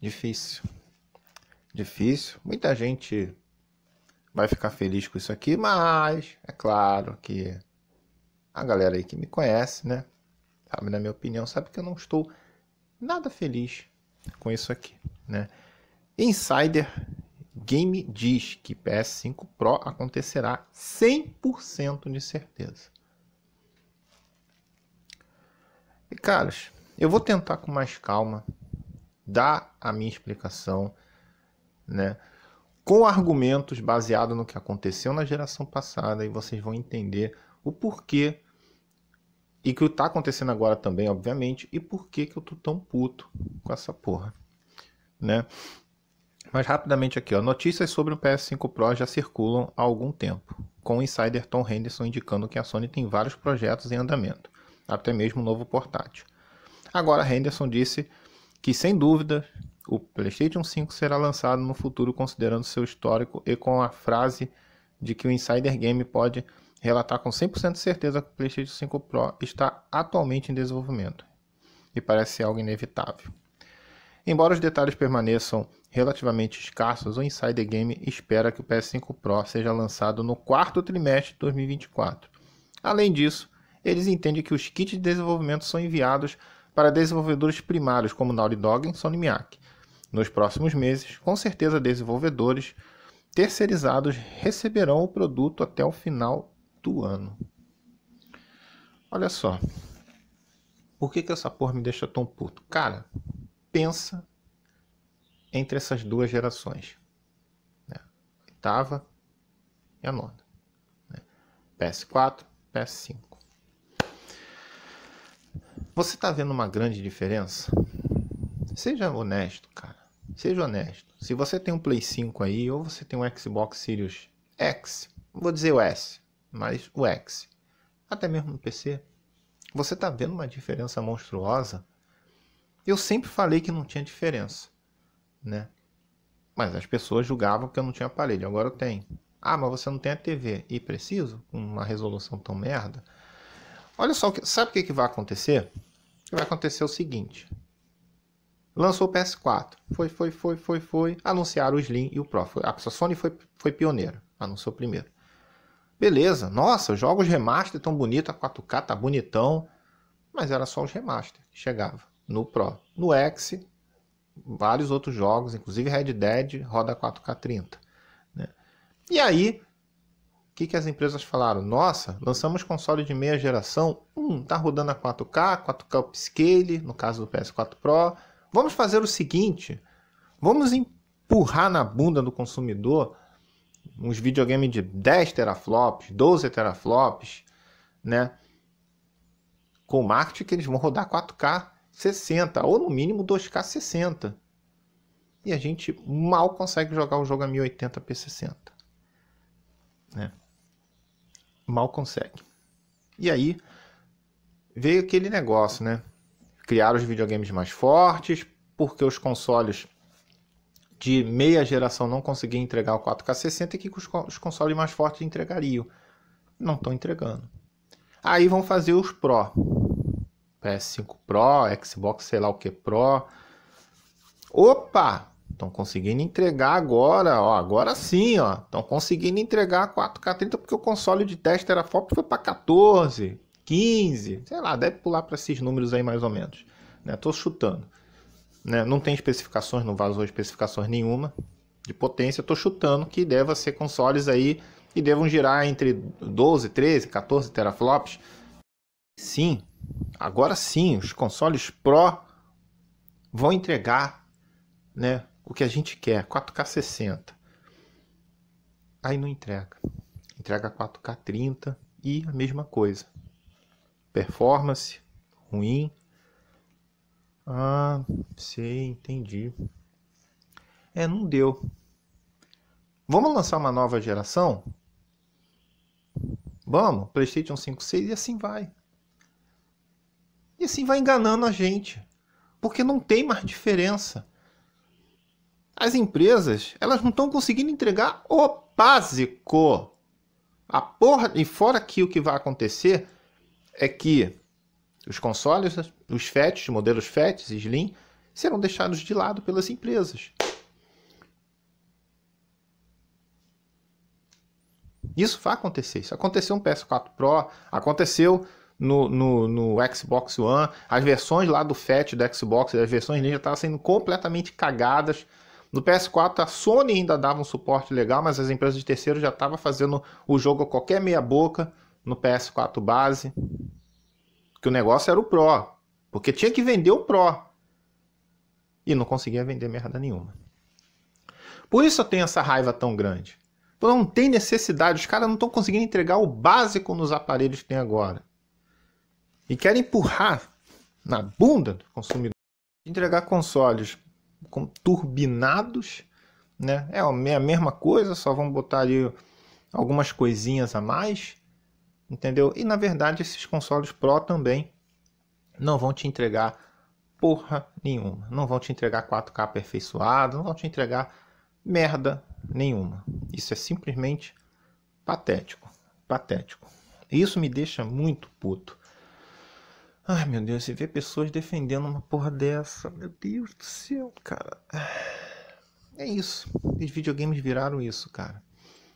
Difícil. Difícil. Muita gente vai ficar feliz com isso aqui, mas é claro que a galera aí que me conhece, né? Sabe, na minha opinião, sabe que eu não estou nada feliz com isso aqui, né? Insider Game diz que PS5 Pro acontecerá 100% de certeza. E caras, eu vou tentar com mais calma dar a minha explicação, né? Com argumentos baseados no que aconteceu na geração passada e vocês vão entender o porquê e que está acontecendo agora também, obviamente, e por que que eu tô tão puto com essa porra, né? Mas rapidamente aqui, ó, notícias sobre o PS5 Pro já circulam há algum tempo, com o insider Tom Henderson indicando que a Sony tem vários projetos em andamento, até mesmo um novo portátil. Agora Henderson disse que sem dúvida o PlayStation 5 será lançado no futuro considerando seu histórico e com a frase de que o Insider Game pode relatar com 100% de certeza que o PlayStation 5 Pro está atualmente em desenvolvimento e parece ser algo inevitável. Embora os detalhes permaneçam relativamente escassos, o Insider Game espera que o PS5 Pro seja lançado no quarto trimestre de 2024. Além disso, eles entendem que os kits de desenvolvimento são enviados para desenvolvedores primários como Naughty Dog e Sony Nos próximos meses, com certeza desenvolvedores terceirizados receberão o produto até o final do ano. Olha só. Por que, que essa porra me deixa tão puto? Cara, pensa entre essas duas gerações. Né? Oitava e a nona. Né? PS4, PS5. Você está vendo uma grande diferença? Seja honesto, cara. Seja honesto. Se você tem um Play 5 aí ou você tem um Xbox Series X, vou dizer o S, mas o X, até mesmo no PC, você está vendo uma diferença monstruosa? Eu sempre falei que não tinha diferença, né? Mas as pessoas julgavam que eu não tinha aparelho, agora eu tenho. Ah, mas você não tem a TV. E preciso? Com uma resolução tão merda? Olha só, sabe o que, que vai acontecer? vai acontecer o seguinte. Lançou o PS4. Foi, foi, foi, foi, foi. Anunciaram o Slim e o Pro. A Sony foi, foi pioneira. Anunciou primeiro. Beleza. Nossa, os jogos remaster tão bonito. A 4K tá bonitão. Mas era só os remaster que chegava no Pro. No X, vários outros jogos, inclusive Red Dead, roda 4K 30. Né? E aí, que, que as empresas falaram? Nossa, lançamos console de meia geração, um tá rodando a 4K, 4K upscale, no caso do PS4 Pro. Vamos fazer o seguinte, vamos empurrar na bunda do consumidor uns videogames de 10 teraflops, 12 teraflops, né? Com o marketing que eles vão rodar 4K 60 ou no mínimo 2K 60. E a gente mal consegue jogar o jogo a 1080p 60. Né? mal consegue. E aí veio aquele negócio, né? Criaram os videogames mais fortes, porque os consoles de meia geração não conseguiam entregar o 4K 60 que os consoles mais fortes entregariam. Não estão entregando. Aí vão fazer os Pro. PS5 Pro, Xbox sei lá o que Pro. Opa! Estão conseguindo entregar agora, ó. Agora sim, ó. Estão conseguindo entregar a 4K30 porque o console de teste era forte, foi para 14, 15, sei lá, deve pular para esses números aí mais ou menos. Né? Tô chutando. Né? Não tem especificações, não vazou especificações nenhuma de potência. Tô chutando que deva ser consoles aí que devam girar entre 12, 13, 14 teraflops. Sim, agora sim, os consoles Pro vão entregar, né? o que a gente quer, 4K 60. Aí não entrega. Entrega 4K 30 e a mesma coisa. Performance ruim. Ah, sei, entendi. É, não deu. Vamos lançar uma nova geração? Vamos, PlayStation 5, 6 e assim vai. E assim vai enganando a gente. Porque não tem mais diferença as empresas elas não estão conseguindo entregar o básico. A porra, e fora que o que vai acontecer é que os consoles, os FETs, modelos FETs, e Slim, serão deixados de lado pelas empresas. Isso vai acontecer. Isso aconteceu no PS4 Pro, aconteceu no, no, no, Xbox One. As versões lá do FET, do Xbox, as versões Ninja estavam tá sendo completamente cagadas no PS4, a Sony ainda dava um suporte legal, mas as empresas de terceiro já estavam fazendo o jogo a qualquer meia-boca no PS4 base. Que o negócio era o Pro. Porque tinha que vender o Pro. E não conseguia vender merda nenhuma. Por isso eu tenho essa raiva tão grande. Então não tem necessidade. Os caras não estão conseguindo entregar o básico nos aparelhos que tem agora. E querem empurrar na bunda do consumidor entregar consoles turbinados, né? É a mesma coisa, só vamos botar ali algumas coisinhas a mais, entendeu? E na verdade esses consoles Pro também não vão te entregar porra nenhuma, não vão te entregar 4K aperfeiçoado, não vão te entregar merda nenhuma. Isso é simplesmente patético, patético. Isso me deixa muito puto. Ai, meu Deus, você vê pessoas defendendo uma porra dessa. Meu Deus do céu, cara. É isso. Os videogames viraram isso, cara.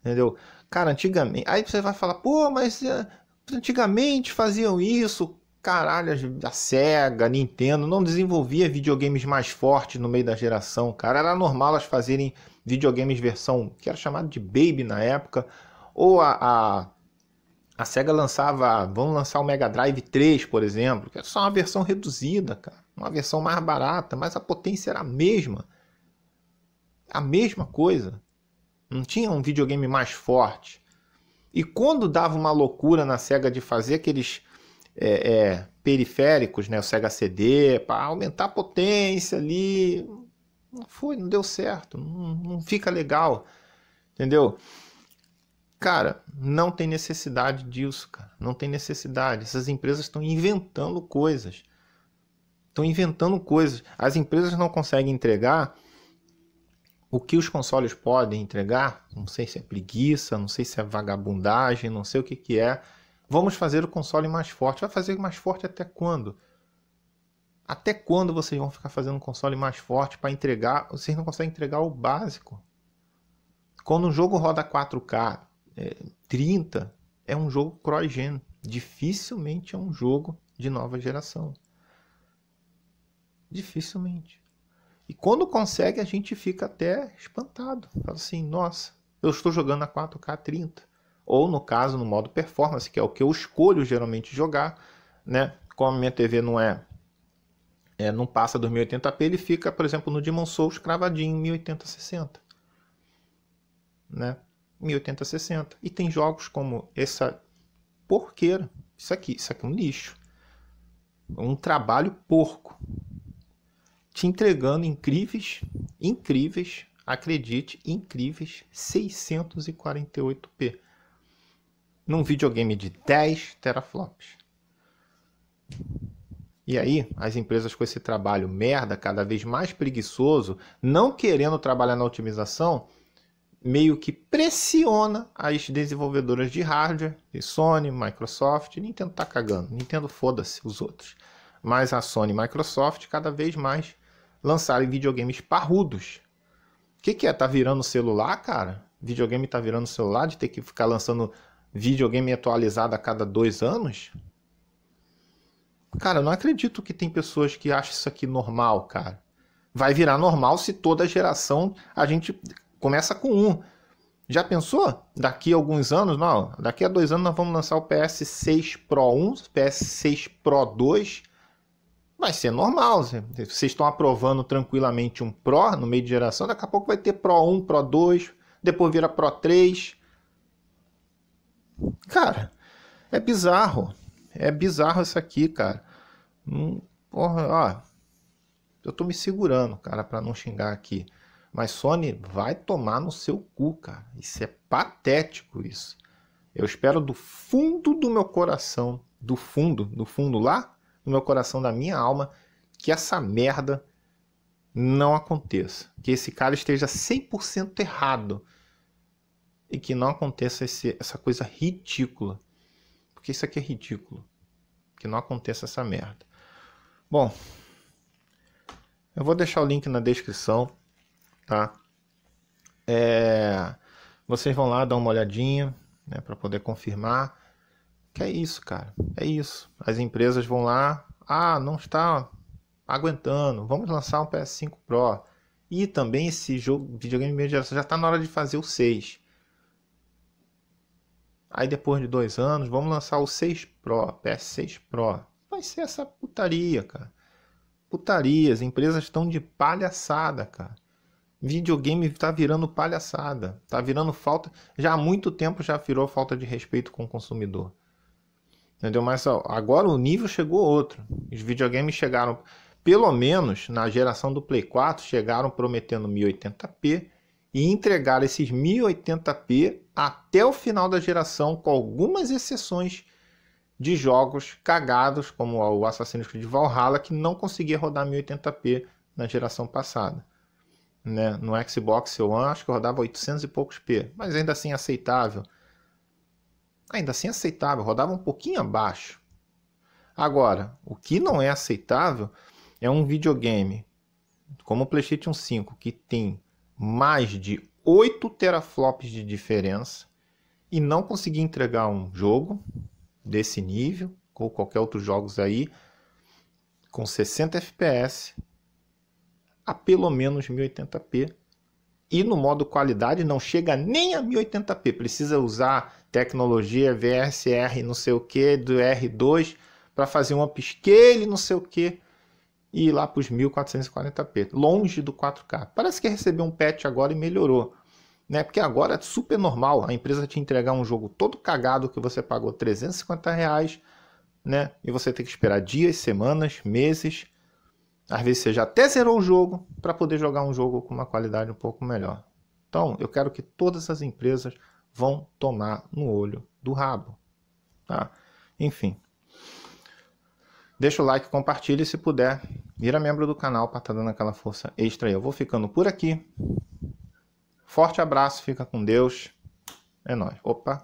Entendeu? Cara, antigamente. Aí você vai falar, pô, mas eh, antigamente faziam isso. Caralho, a SEGA, a Nintendo não desenvolvia videogames mais fortes no meio da geração, cara. Era normal elas fazerem videogames versão que era chamado de Baby na época, ou a, a a SEGA lançava, vamos lançar o Mega Drive 3, por exemplo, que era é só uma versão reduzida, cara, uma versão mais barata, mas a potência era a mesma. A mesma coisa. Não tinha um videogame mais forte. E quando dava uma loucura na SEGA de fazer aqueles é, é, periféricos, né, o Sega CD, para aumentar a potência ali, não foi, não deu certo, não, não fica legal, entendeu? Cara, não tem necessidade disso, cara. Não tem necessidade. Essas empresas estão inventando coisas. Estão inventando coisas. As empresas não conseguem entregar o que os consoles podem entregar. Não sei se é preguiça, não sei se é vagabundagem, não sei o que, que é. Vamos fazer o console mais forte. Vai fazer mais forte até quando? Até quando vocês vão ficar fazendo um console mais forte para entregar? Vocês não conseguem entregar o básico. Quando um jogo roda 4K, é, 30 é um jogo cross-gen. Dificilmente é um jogo de nova geração. Dificilmente. E quando consegue, a gente fica até espantado. Fala assim, nossa, eu estou jogando a 4K 30. Ou no caso, no modo performance, que é o que eu escolho geralmente jogar, né? Como a minha TV não é, é não passa 2080p, ele fica, por exemplo, no Demon Souls cravadinho em 1080 60, né? 1080-60. E tem jogos como essa porqueira. Isso aqui, isso aqui é um lixo. Um trabalho porco. Te entregando incríveis, incríveis, acredite, incríveis 648p. Num videogame de 10 teraflops. E aí, as empresas com esse trabalho merda, cada vez mais preguiçoso, não querendo trabalhar na otimização, meio que pressiona as desenvolvedoras de hardware, de Sony, Microsoft, Nintendo tá cagando, Nintendo foda-se os outros. Mas a Sony e Microsoft cada vez mais lançarem videogames parrudos. O que, que é? Tá virando celular, cara? Videogame tá virando celular de ter que ficar lançando videogame atualizado a cada dois anos? Cara, eu não acredito que tem pessoas que acham isso aqui normal, cara. Vai virar normal se toda geração a gente Começa com um. Já pensou? Daqui a alguns anos, não, daqui a dois anos nós vamos lançar o PS6 Pro 1, PS6 Pro 2. Vai ser normal. Vocês estão aprovando tranquilamente um Pro no meio de geração, daqui a pouco vai ter Pro 1, Pro 2, depois vira Pro 3. Cara, é bizarro. É bizarro isso aqui, cara. Hum, porra, ó. Eu tô me segurando, cara, para não xingar aqui. Mas Sony vai tomar no seu cu, cara. Isso é patético isso. Eu espero do fundo do meu coração, do fundo, do fundo lá, do meu coração, da minha alma, que essa merda não aconteça. Que esse cara esteja 100% errado. E que não aconteça esse, essa coisa ridícula. Porque isso aqui é ridículo. Que não aconteça essa merda. Bom, eu vou deixar o link na descrição tá? É, vocês vão lá dar uma olhadinha, né, para poder confirmar. Que é isso, cara. É isso. As empresas vão lá, ah, não está aguentando, vamos lançar um PS5 Pro. E também esse jogo videogame de geração já está na hora de fazer o 6. Aí depois de dois anos, vamos lançar o 6 Pro, PS6 Pro. Vai ser essa putaria, cara. Putaria, as empresas estão de palhaçada, cara. Videogame está virando palhaçada, está virando falta. Já há muito tempo já virou falta de respeito com o consumidor. Entendeu? Mas ó, agora o nível chegou outro. Os videogames chegaram, pelo menos na geração do Play 4, chegaram prometendo 1080p e entregaram esses 1080p até o final da geração, com algumas exceções de jogos cagados, como o Assassin's Creed Valhalla, que não conseguia rodar 1080p na geração passada né? No Xbox One acho que rodava 800 e poucos p, mas ainda assim aceitável. Ainda assim aceitável, rodava um pouquinho abaixo. Agora, o que não é aceitável é um videogame como o PlayStation 5 que tem mais de 8 teraflops de diferença e não conseguir entregar um jogo desse nível ou qualquer outros jogos aí com 60 FPS a pelo menos 1080p. E no modo qualidade não chega nem a 1080p, precisa usar tecnologia VSR não sei o que, do R2, para fazer um upscale não sei o que, e ir lá para os 1440p, longe do 4K. Parece que recebeu um patch agora e melhorou, né? Porque agora é super normal a empresa te entregar um jogo todo cagado que você pagou 350 reais, né? E você tem que esperar dias, semanas, meses às vezes você já até zerou o jogo para poder jogar um jogo com uma qualidade um pouco melhor. Então, eu quero que todas as empresas vão tomar no olho do rabo. Tá? Enfim. Deixa o like, compartilhe se puder. Vira membro do canal para estar tá dando aquela força extra aí. Eu vou ficando por aqui. Forte abraço, fica com Deus. É nóis. Opa,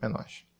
é nóis.